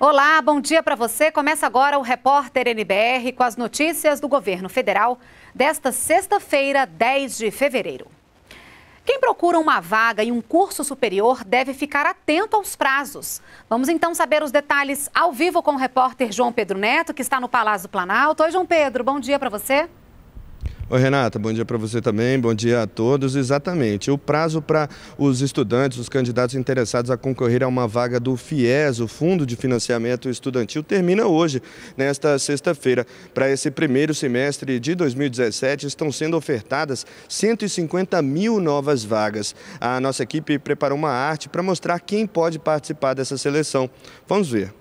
Olá, bom dia para você. Começa agora o Repórter NBR com as notícias do governo federal desta sexta-feira, 10 de fevereiro. Quem procura uma vaga e um curso superior deve ficar atento aos prazos. Vamos então saber os detalhes ao vivo com o repórter João Pedro Neto, que está no Palácio Planalto. Oi, João Pedro, bom dia para você. Oi, Renata, bom dia para você também, bom dia a todos. Exatamente, o prazo para os estudantes, os candidatos interessados a concorrer a uma vaga do FIES, o Fundo de Financiamento Estudantil, termina hoje, nesta sexta-feira. Para esse primeiro semestre de 2017, estão sendo ofertadas 150 mil novas vagas. A nossa equipe preparou uma arte para mostrar quem pode participar dessa seleção. Vamos ver.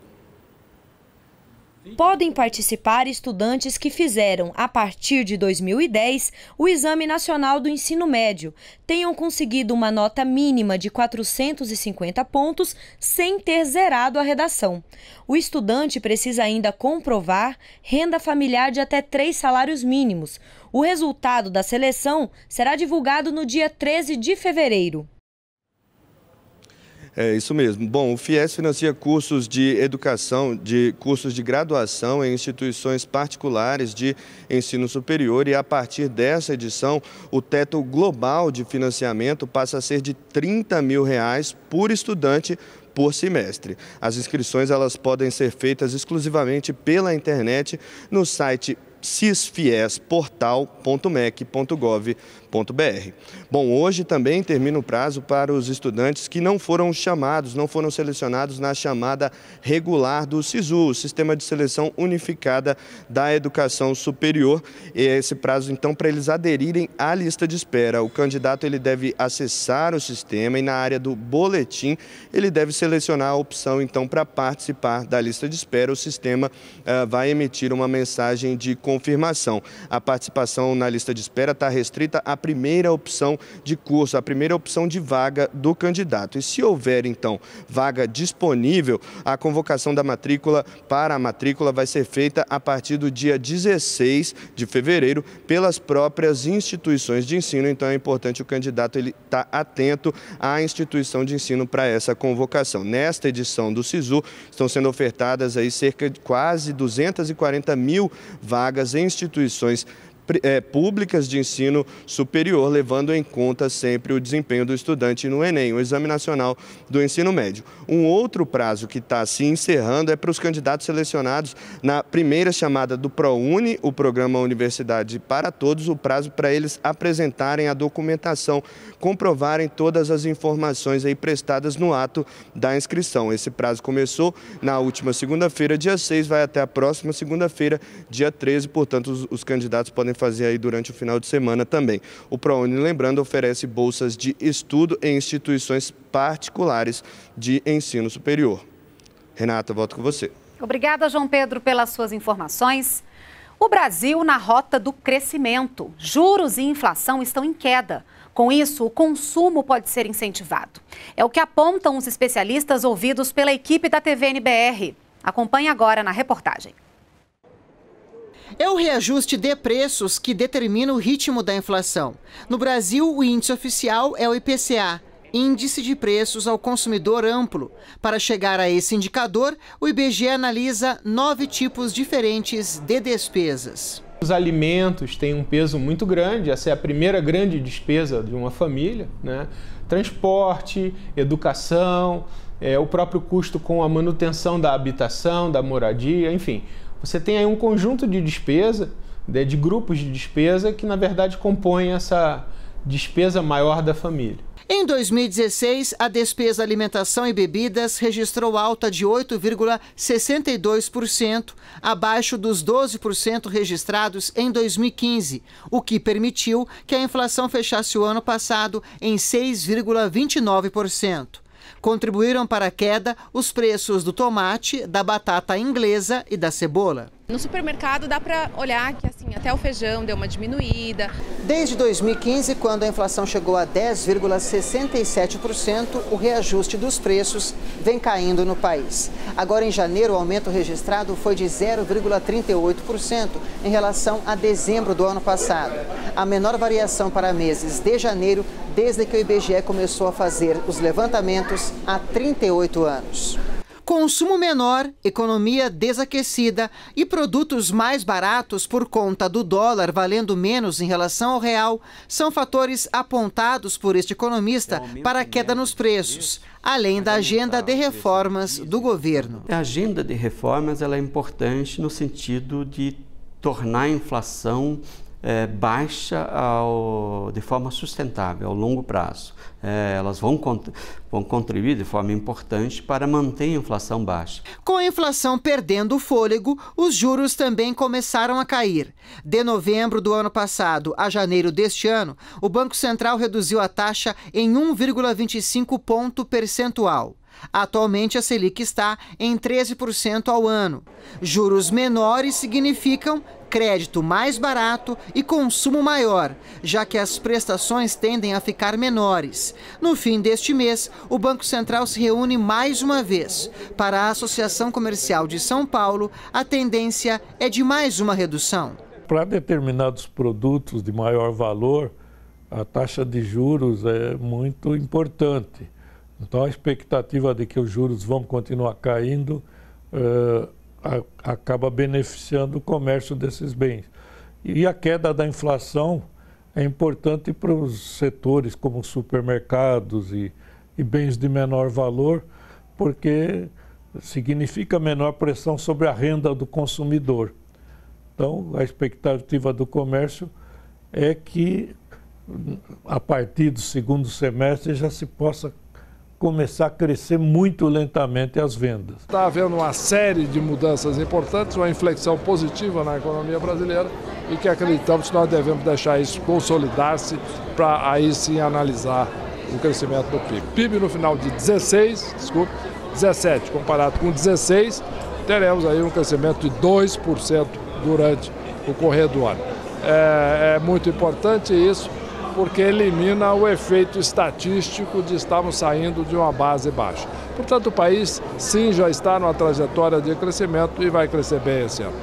Podem participar estudantes que fizeram, a partir de 2010, o Exame Nacional do Ensino Médio, tenham conseguido uma nota mínima de 450 pontos sem ter zerado a redação. O estudante precisa ainda comprovar renda familiar de até três salários mínimos. O resultado da seleção será divulgado no dia 13 de fevereiro. É isso mesmo. Bom, o FIES financia cursos de educação, de cursos de graduação em instituições particulares de ensino superior e a partir dessa edição o teto global de financiamento passa a ser de 30 mil reais por estudante por semestre. As inscrições elas podem ser feitas exclusivamente pela internet no site cisfiesportal.mec.gov.br. Bom, hoje também termina o prazo para os estudantes que não foram chamados, não foram selecionados na chamada regular do SISU, Sistema de Seleção Unificada da Educação Superior. É esse prazo, então, para eles aderirem à lista de espera. O candidato ele deve acessar o sistema e na área do boletim ele deve selecionar a opção, então, para participar da lista de espera. O sistema uh, vai emitir uma mensagem de confirmação. A participação na lista de espera está restrita à primeira opção de curso, à primeira opção de vaga do candidato. E se houver, então, vaga disponível, a convocação da matrícula para a matrícula vai ser feita a partir do dia 16 de fevereiro pelas próprias instituições de ensino. Então, é importante o candidato ele estar tá atento à instituição de ensino para essa convocação. Nesta edição do SISU, estão sendo ofertadas aí cerca de quase 240 mil vagas vagas em instituições é, públicas de ensino superior, levando em conta sempre o desempenho do estudante no Enem, o Exame Nacional do Ensino Médio. Um outro prazo que está se encerrando é para os candidatos selecionados na primeira chamada do ProUni, o Programa Universidade para Todos, o prazo para eles apresentarem a documentação, comprovarem todas as informações aí prestadas no ato da inscrição. Esse prazo começou na última segunda-feira, dia 6, vai até a próxima segunda-feira, dia 13, portanto os, os candidatos podem fazer aí durante o final de semana também. O ProUni, lembrando, oferece bolsas de estudo em instituições particulares de ensino superior. Renata, volto com você. Obrigada, João Pedro, pelas suas informações. O Brasil na rota do crescimento. Juros e inflação estão em queda. Com isso, o consumo pode ser incentivado. É o que apontam os especialistas ouvidos pela equipe da TVNBR. Acompanhe agora na reportagem. É o reajuste de preços que determina o ritmo da inflação. No Brasil, o índice oficial é o IPCA, Índice de Preços ao Consumidor Amplo. Para chegar a esse indicador, o IBGE analisa nove tipos diferentes de despesas. Os alimentos têm um peso muito grande, essa é a primeira grande despesa de uma família. Né? Transporte, educação, é, o próprio custo com a manutenção da habitação, da moradia, enfim. Você tem aí um conjunto de despesa, de, né, de grupos de despesa, que na verdade compõem essa despesa maior da família. Em 2016, a despesa alimentação e bebidas registrou alta de 8,62%, abaixo dos 12% registrados em 2015, o que permitiu que a inflação fechasse o ano passado em 6,29%. Contribuíram para a queda os preços do tomate, da batata inglesa e da cebola. No supermercado dá para olhar que assim, até o feijão deu uma diminuída. Desde 2015, quando a inflação chegou a 10,67%, o reajuste dos preços vem caindo no país. Agora em janeiro, o aumento registrado foi de 0,38% em relação a dezembro do ano passado. A menor variação para meses de janeiro desde que o IBGE começou a fazer os levantamentos há 38 anos consumo menor, economia desaquecida e produtos mais baratos por conta do dólar valendo menos em relação ao real são fatores apontados por este economista é para a queda nos preços, além da agenda de reformas do né? governo. A agenda de reformas ela é importante no sentido de tornar a inflação é, baixa ao, de forma sustentável, ao longo prazo. É, elas vão, cont vão contribuir de forma importante para manter a inflação baixa. Com a inflação perdendo o fôlego, os juros também começaram a cair. De novembro do ano passado a janeiro deste ano, o Banco Central reduziu a taxa em 1,25 ponto percentual. Atualmente a Selic está em 13% ao ano. Juros menores significam crédito mais barato e consumo maior, já que as prestações tendem a ficar menores. No fim deste mês, o Banco Central se reúne mais uma vez. Para a Associação Comercial de São Paulo, a tendência é de mais uma redução. Para determinados produtos de maior valor, a taxa de juros é muito importante. Então, a expectativa de que os juros vão continuar caindo uh, a, acaba beneficiando o comércio desses bens. E a queda da inflação é importante para os setores como supermercados e, e bens de menor valor, porque significa menor pressão sobre a renda do consumidor. Então, a expectativa do comércio é que, a partir do segundo semestre, já se possa começar a crescer muito lentamente as vendas. Está havendo uma série de mudanças importantes, uma inflexão positiva na economia brasileira e que acreditamos que nós devemos deixar isso consolidar-se para aí sim analisar o crescimento do PIB. PIB no final de 16, desculpe, 17, comparado com 16, teremos aí um crescimento de 2% durante o correr do ano. É, é muito importante isso porque elimina o efeito estatístico de estarmos saindo de uma base baixa. Portanto, o país sim já está numa trajetória de crescimento e vai crescer bem esse ano.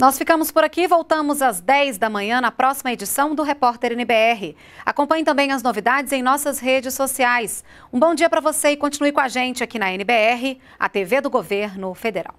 Nós ficamos por aqui, voltamos às 10 da manhã na próxima edição do Repórter NBR. Acompanhe também as novidades em nossas redes sociais. Um bom dia para você e continue com a gente aqui na NBR, a TV do Governo Federal.